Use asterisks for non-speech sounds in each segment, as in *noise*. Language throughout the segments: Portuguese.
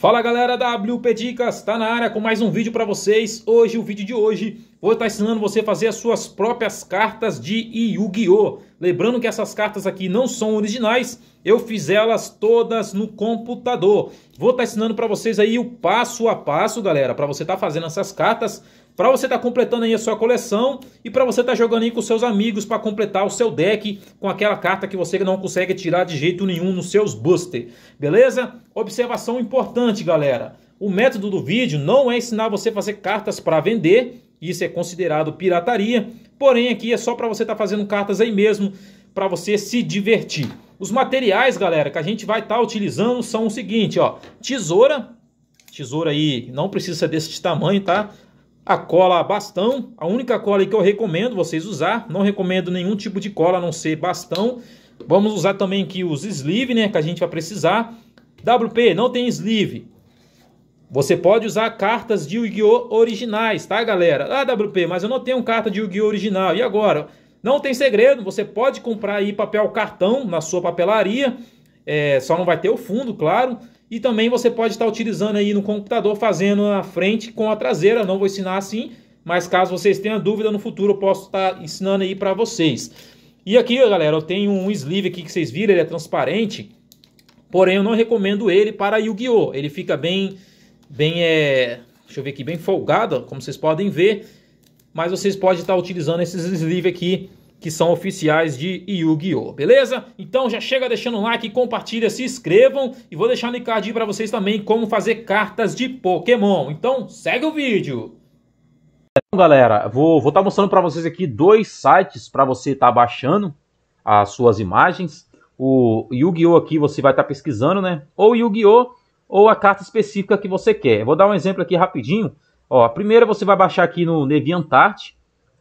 Fala galera da WP Dicas, tá na área com mais um vídeo para vocês. Hoje, o vídeo de hoje, vou estar ensinando você a fazer as suas próprias cartas de Yu-Gi-Oh! Lembrando que essas cartas aqui não são originais, eu fiz elas todas no computador. Vou estar ensinando para vocês aí o passo a passo, galera, para você estar tá fazendo essas cartas para você estar tá completando aí a sua coleção e para você estar tá jogando aí com seus amigos para completar o seu deck com aquela carta que você não consegue tirar de jeito nenhum nos seus booster beleza? Observação importante, galera. O método do vídeo não é ensinar você a fazer cartas para vender, isso é considerado pirataria, porém aqui é só para você estar tá fazendo cartas aí mesmo, para você se divertir. Os materiais, galera, que a gente vai estar tá utilizando são o seguinte, ó, tesoura, tesoura aí não precisa ser desse tamanho, tá? a cola bastão, a única cola que eu recomendo vocês usar, não recomendo nenhum tipo de cola a não ser bastão. Vamos usar também aqui os sleeve, né, que a gente vai precisar. WP, não tem sleeve. Você pode usar cartas de Yu-Gi-Oh! originais, tá, galera? Ah, WP, mas eu não tenho carta de Yu-Gi-Oh! original. E agora? Não tem segredo, você pode comprar aí papel cartão na sua papelaria, é, só não vai ter o fundo, claro. E também você pode estar utilizando aí no computador, fazendo a frente com a traseira. Não vou ensinar assim, mas caso vocês tenham dúvida no futuro, eu posso estar ensinando aí para vocês. E aqui, galera, eu tenho um sleeve aqui que vocês viram, ele é transparente. Porém, eu não recomendo ele para Yu-Gi-Oh! Ele fica bem, bem, é... deixa eu ver aqui, bem folgado, como vocês podem ver. Mas vocês podem estar utilizando esses sleeve aqui que são oficiais de Yu-Gi-Oh! Beleza? Então já chega deixando um like, compartilha, se inscrevam e vou deixar no card para vocês também como fazer cartas de Pokémon. Então segue o vídeo! Então galera, vou estar vou tá mostrando para vocês aqui dois sites para você estar tá baixando as suas imagens. O Yu-Gi-Oh! aqui você vai estar tá pesquisando, né? Ou Yu-Gi-Oh! ou a carta específica que você quer. vou dar um exemplo aqui rapidinho. Ó, primeiro você vai baixar aqui no Neviantart.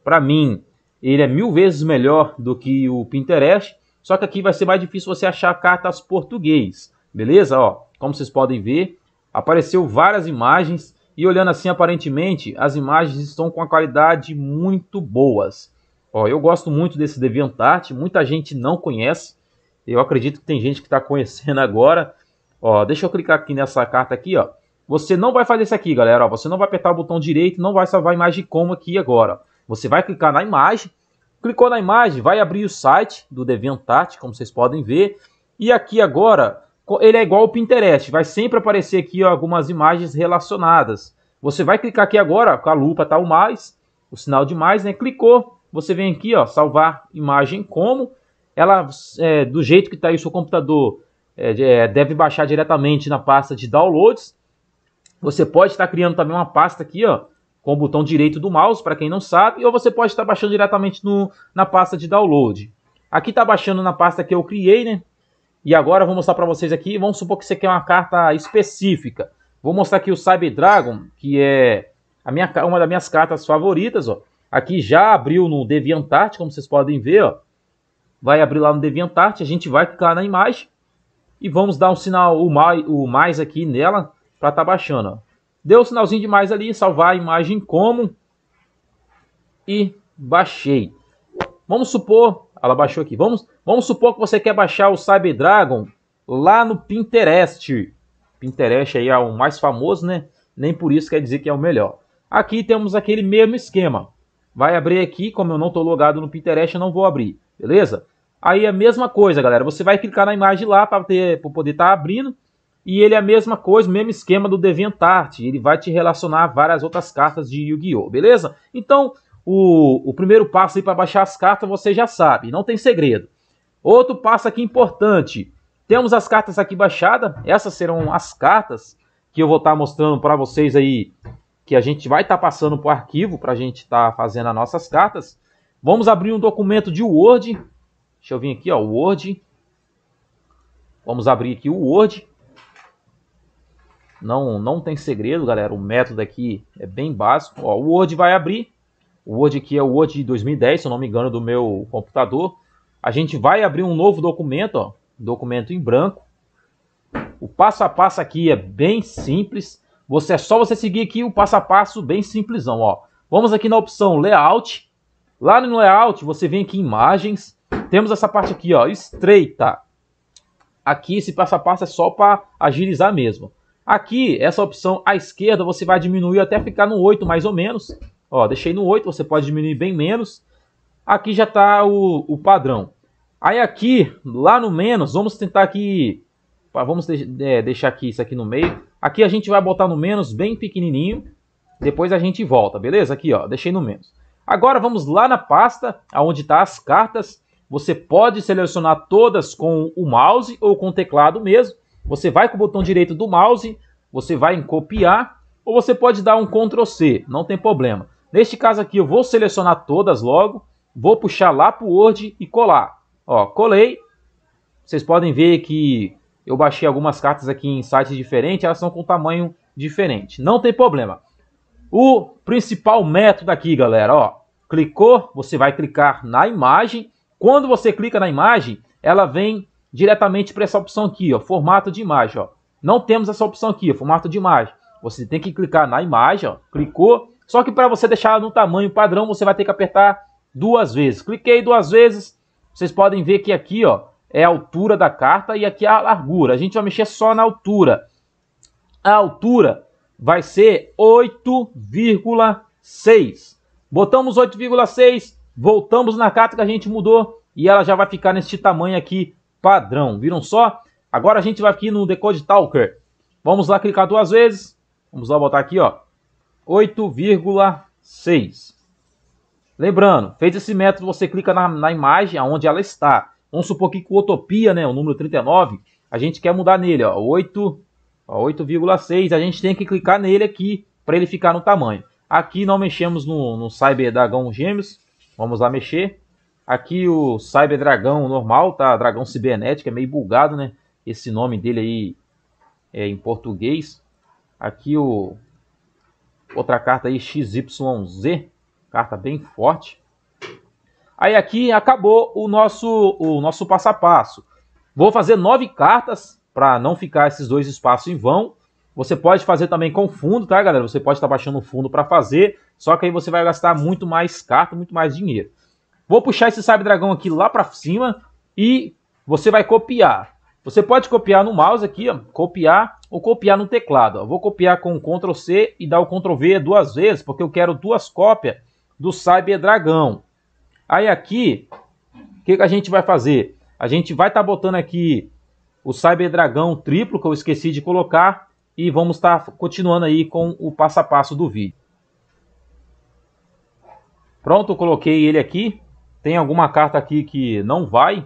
Para mim, ele é mil vezes melhor do que o Pinterest, só que aqui vai ser mais difícil você achar cartas português, beleza? Ó, como vocês podem ver, apareceu várias imagens e olhando assim aparentemente, as imagens estão com a qualidade muito boas. Ó, eu gosto muito desse DeviantArt, muita gente não conhece, eu acredito que tem gente que está conhecendo *laughs* agora. Ó, deixa eu clicar aqui nessa carta aqui, ó. Você não vai fazer isso aqui, galera. Ó, você não vai apertar o botão direito, não vai salvar a imagem como aqui agora. Você vai clicar na imagem, clicou na imagem, vai abrir o site do DeviantArt, como vocês podem ver. E aqui agora, ele é igual ao Pinterest, vai sempre aparecer aqui ó, algumas imagens relacionadas. Você vai clicar aqui agora, com a lupa tá o mais, o sinal de mais, né? Clicou, você vem aqui, ó, salvar imagem como. Ela, é, do jeito que está aí o seu computador, é, é, deve baixar diretamente na pasta de downloads. Você pode estar tá criando também uma pasta aqui, ó, com o botão direito do mouse, para quem não sabe, ou você pode estar baixando diretamente no, na pasta de download. Aqui está baixando na pasta que eu criei, né? E agora eu vou mostrar para vocês aqui, vamos supor que você quer uma carta específica. Vou mostrar aqui o Cyber Dragon, que é a minha, uma das minhas cartas favoritas, ó. Aqui já abriu no DeviantArt, como vocês podem ver, ó. Vai abrir lá no DeviantArt, a gente vai clicar na imagem e vamos dar um sinal, o mais, o mais aqui nela para estar tá baixando, ó. Deu o um sinalzinho de mais ali, salvar a imagem como e baixei. Vamos supor, ela baixou aqui. Vamos, vamos supor que você quer baixar o Cyber Dragon lá no Pinterest. Pinterest aí é o mais famoso, né? Nem por isso quer dizer que é o melhor. Aqui temos aquele mesmo esquema. Vai abrir aqui, como eu não estou logado no Pinterest, eu não vou abrir, beleza? Aí é a mesma coisa, galera. Você vai clicar na imagem lá para poder estar tá abrindo. E ele é a mesma coisa, o mesmo esquema do DeviantArt. Ele vai te relacionar a várias outras cartas de Yu-Gi-Oh! Beleza? Então, o, o primeiro passo aí para baixar as cartas você já sabe, não tem segredo. Outro passo aqui importante. Temos as cartas aqui baixadas. Essas serão as cartas que eu vou estar tá mostrando para vocês aí. Que a gente vai estar tá passando para o arquivo para a gente estar tá fazendo as nossas cartas. Vamos abrir um documento de Word. Deixa eu vir aqui, ó, Word. Vamos abrir aqui o Word. Não, não tem segredo, galera. O método aqui é bem básico. Ó, o Word vai abrir. O Word aqui é o Word de 2010, se eu não me engano, do meu computador. A gente vai abrir um novo documento, ó, documento em branco. O passo a passo aqui é bem simples. Você é só você seguir aqui o passo a passo bem simplesão, ó. Vamos aqui na opção layout. Lá no layout, você vem aqui em imagens. Temos essa parte aqui, ó, estreita. Aqui esse passo a passo é só para agilizar mesmo. Aqui, essa opção à esquerda, você vai diminuir até ficar no 8 mais ou menos. Ó, deixei no 8, você pode diminuir bem menos. Aqui já está o, o padrão. Aí aqui, lá no menos, vamos tentar aqui... Vamos é, deixar aqui isso aqui no meio. Aqui a gente vai botar no menos bem pequenininho. Depois a gente volta, beleza? Aqui, ó, deixei no menos. Agora vamos lá na pasta, onde está as cartas. Você pode selecionar todas com o mouse ou com o teclado mesmo. Você vai com o botão direito do mouse, você vai em copiar, ou você pode dar um Ctrl C, não tem problema. Neste caso aqui eu vou selecionar todas logo, vou puxar lá para o Word e colar. Ó, colei. Vocês podem ver que eu baixei algumas cartas aqui em sites diferentes, elas são com tamanho diferente. Não tem problema. O principal método aqui, galera, ó, clicou, você vai clicar na imagem. Quando você clica na imagem, ela vem diretamente para essa opção aqui, ó, formato de imagem. Ó. Não temos essa opção aqui, ó, formato de imagem. Você tem que clicar na imagem, ó, clicou. Só que para você deixar ela no tamanho padrão, você vai ter que apertar duas vezes. Cliquei duas vezes, vocês podem ver que aqui ó, é a altura da carta e aqui é a largura. A gente vai mexer só na altura. A altura vai ser 8,6. Botamos 8,6, voltamos na carta que a gente mudou e ela já vai ficar nesse tamanho aqui padrão. Viram só? Agora a gente vai aqui no Decode Talker. Vamos lá clicar duas vezes. Vamos lá botar aqui, ó. 8,6. Lembrando, fez esse método, você clica na, na imagem aonde ela está. Vamos supor que com Utopia, né, o número 39, a gente quer mudar nele, ó, 8,6. A gente tem que clicar nele aqui para ele ficar no tamanho. Aqui não mexemos no, no Cyber Dragon Gêmeos. Vamos lá mexer. Aqui o Cyber Dragão normal, tá? Dragão Cibernético, é meio bugado, né? Esse nome dele aí é em português. Aqui o outra carta aí XYZ, carta bem forte. Aí aqui acabou o nosso o nosso passo a passo. Vou fazer nove cartas para não ficar esses dois espaços em vão. Você pode fazer também com fundo, tá, galera? Você pode estar tá baixando o fundo para fazer, só que aí você vai gastar muito mais carta, muito mais dinheiro. Vou puxar esse Cyber Dragão aqui lá para cima e você vai copiar. Você pode copiar no mouse aqui, ó, copiar ou copiar no teclado. Ó. Vou copiar com o Ctrl C e dar o Ctrl V duas vezes, porque eu quero duas cópias do Cyber Dragão. Aí aqui, o que, que a gente vai fazer? A gente vai estar tá botando aqui o Cyber Dragão triplo, que eu esqueci de colocar, e vamos estar tá continuando aí com o passo a passo do vídeo. Pronto, coloquei ele aqui. Tem alguma carta aqui que não vai.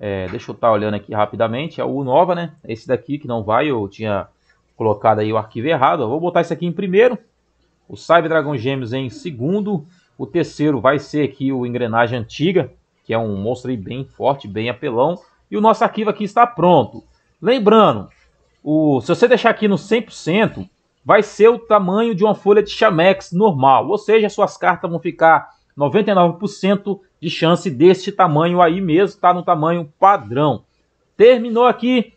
É, deixa eu estar tá olhando aqui rapidamente. É o Nova, né? Esse daqui que não vai. Eu tinha colocado aí o arquivo errado. Eu vou botar esse aqui em primeiro. O Cyber Dragon Gêmeos em segundo. O terceiro vai ser aqui o Engrenagem Antiga, que é um monstro aí bem forte, bem apelão. E o nosso arquivo aqui está pronto. Lembrando, o, se você deixar aqui no 100%, vai ser o tamanho de uma folha de chamex normal. Ou seja, suas cartas vão ficar 99% de chance deste tamanho aí mesmo, tá no tamanho padrão. Terminou aqui,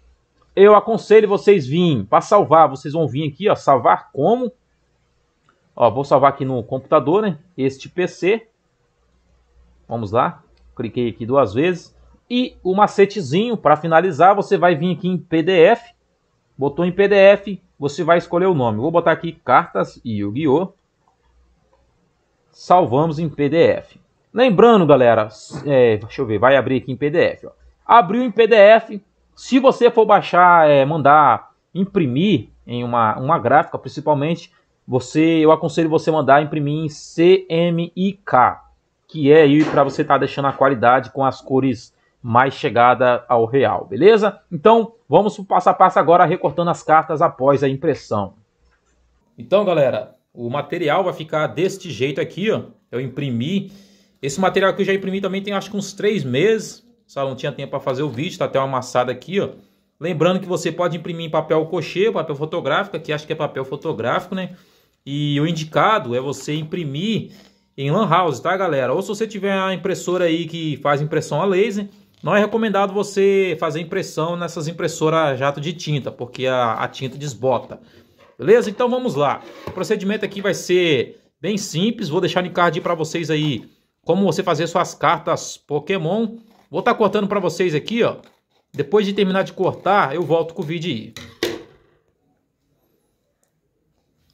eu aconselho vocês virem, para salvar, vocês vão vir aqui, ó, salvar como? Ó, vou salvar aqui no computador, né, este PC. Vamos lá, cliquei aqui duas vezes. E o macetezinho, para finalizar, você vai vir aqui em PDF. Botou em PDF, você vai escolher o nome. Vou botar aqui Cartas e Yu-Gi-Oh! salvamos em PDF. Lembrando, galera, é, deixa eu ver, vai abrir aqui em PDF. Ó. Abriu em PDF. Se você for baixar, é, mandar imprimir em uma, uma gráfica, principalmente, você, eu aconselho você mandar imprimir em CMYK, que é aí para você estar tá deixando a qualidade com as cores mais chegada ao real, beleza? Então, vamos passo a passo agora recortando as cartas após a impressão. Então, galera, o material vai ficar deste jeito aqui, ó. Eu imprimi. Esse material que eu já imprimi também tem acho que uns três meses. Só não tinha tempo para fazer o vídeo, tá até uma amassada aqui, ó. Lembrando que você pode imprimir em papel cochê, papel fotográfico, que acho que é papel fotográfico, né? E o indicado é você imprimir em lan house, tá galera? Ou se você tiver a impressora aí que faz impressão a laser, não é recomendado você fazer impressão nessas impressoras jato de tinta, porque a, a tinta desbota. Beleza? Então vamos lá. O procedimento aqui vai ser bem simples. Vou deixar no card para vocês aí como você fazer suas cartas Pokémon. Vou estar tá cortando para vocês aqui, ó. Depois de terminar de cortar, eu volto com o vídeo aí.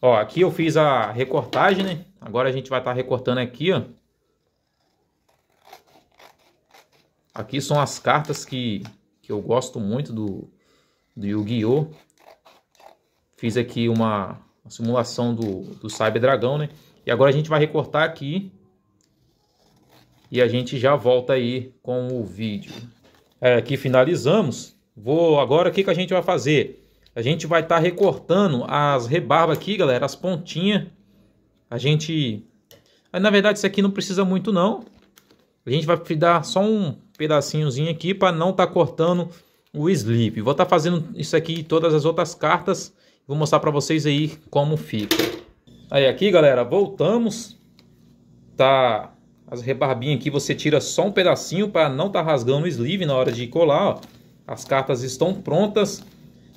Ó, aqui eu fiz a recortagem, né? Agora a gente vai estar tá recortando aqui, ó. Aqui são as cartas que, que eu gosto muito do, do Yu-Gi-Oh! Fiz aqui uma, uma simulação do, do Cyber Dragão, né? E agora a gente vai recortar aqui e a gente já volta aí com o vídeo. É, aqui finalizamos. Vou agora o que, que a gente vai fazer? A gente vai estar tá recortando as rebarbas aqui, galera, as pontinhas. A gente, na verdade, isso aqui não precisa muito não. A gente vai dar só um pedacinhozinho aqui para não estar tá cortando o sleeve. Vou estar tá fazendo isso aqui em todas as outras cartas Vou mostrar para vocês aí como fica. Aí aqui, galera, voltamos. Tá as rebarbinhas aqui, você tira só um pedacinho para não tá rasgando o sleeve na hora de colar, ó. As cartas estão prontas.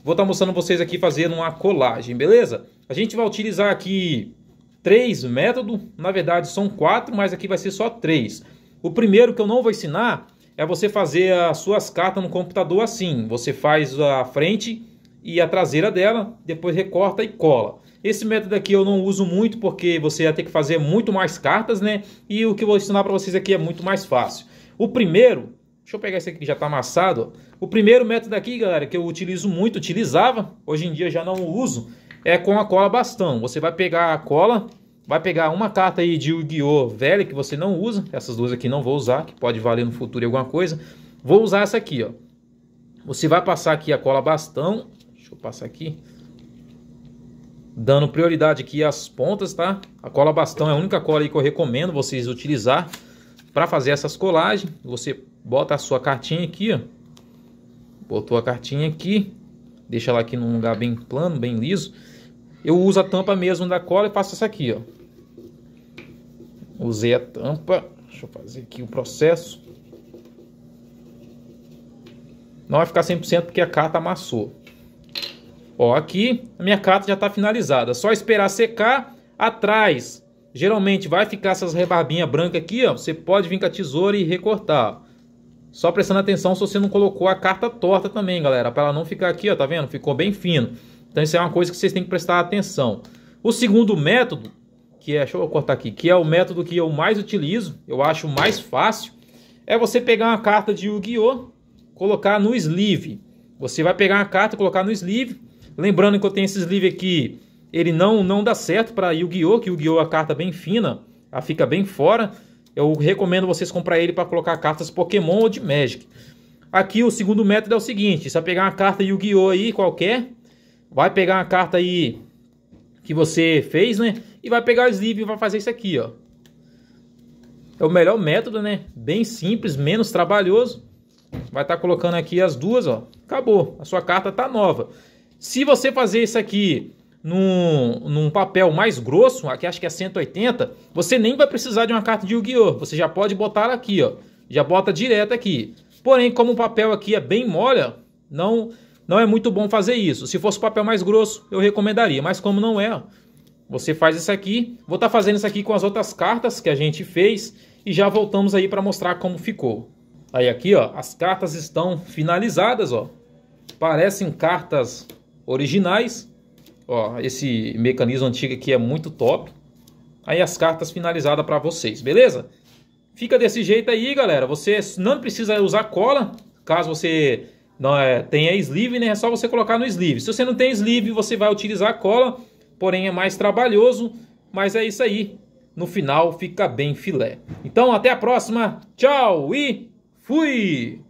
Vou estar tá mostrando vocês aqui fazendo uma colagem, beleza? A gente vai utilizar aqui três métodos, na verdade são quatro, mas aqui vai ser só três. O primeiro que eu não vou ensinar é você fazer as suas cartas no computador assim. Você faz a frente e a traseira dela, depois recorta e cola. Esse método aqui eu não uso muito porque você vai ter que fazer muito mais cartas, né? E o que eu vou ensinar para vocês aqui é muito mais fácil. O primeiro, deixa eu pegar esse aqui que já está amassado. O primeiro método aqui, galera, que eu utilizo muito, utilizava, hoje em dia já não uso, é com a cola bastão. Você vai pegar a cola, vai pegar uma carta aí de Yu-Gi-Oh! velha que você não usa, essas duas aqui não vou usar, que pode valer no futuro alguma coisa. Vou usar essa aqui, ó. Você vai passar aqui a cola bastão Deixa eu passar aqui. Dando prioridade aqui às pontas, tá? A cola bastão é a única cola aí que eu recomendo vocês utilizar para fazer essas colagens. Você bota a sua cartinha aqui, ó. Botou a cartinha aqui. Deixa ela aqui num lugar bem plano, bem liso. Eu uso a tampa mesmo da cola e faço essa aqui, ó. Usei a tampa. Deixa eu fazer aqui o processo. Não vai ficar 100% porque a carta amassou. Ó, aqui a minha carta já está finalizada. Só esperar secar atrás. Geralmente vai ficar essas rebarbinhas brancas aqui, ó. Você pode vir com a tesoura e recortar. Só prestando atenção se você não colocou a carta torta também, galera. Para ela não ficar aqui, ó. Tá vendo? Ficou bem fino. Então isso é uma coisa que vocês têm que prestar atenção. O segundo método, que é... Deixa eu cortar aqui. Que é o método que eu mais utilizo. Eu acho mais fácil. É você pegar uma carta de Yu-Gi-Oh! Colocar no sleeve. Você vai pegar uma carta, colocar no sleeve Lembrando que eu tenho esses sleeve aqui, ele não, não dá certo para Yu-Gi-Oh! Que Yu-Gi-Oh! É a carta bem fina, a fica bem fora. Eu recomendo vocês comprar ele para colocar cartas Pokémon ou de Magic. Aqui o segundo método é o seguinte, você vai pegar uma carta Yu-Gi-Oh! aí qualquer, vai pegar uma carta aí que você fez, né? E vai pegar o sleeve e vai fazer isso aqui, ó. É o melhor método, né? Bem simples, menos trabalhoso. Vai estar tá colocando aqui as duas, ó. Acabou. A sua carta tá nova. Se você fazer isso aqui num, num papel mais grosso, aqui acho que é 180, você nem vai precisar de uma carta de Yu-Gi-Oh! Você já pode botar aqui, ó. Já bota direto aqui. Porém, como o papel aqui é bem mole, não, não é muito bom fazer isso. Se fosse papel mais grosso, eu recomendaria. Mas como não é, você faz isso aqui. Vou estar tá fazendo isso aqui com as outras cartas que a gente fez. E já voltamos aí para mostrar como ficou. Aí aqui, ó, as cartas estão finalizadas, ó. Parecem cartas originais. Ó, esse mecanismo antigo aqui é muito top. Aí as cartas finalizadas para vocês, beleza? Fica desse jeito aí, galera. Você não precisa usar cola, caso você não é, tenha sleeve, né? É só você colocar no sleeve. Se você não tem sleeve, você vai utilizar cola, porém é mais trabalhoso, mas é isso aí. No final fica bem filé. Então até a próxima. Tchau e fui!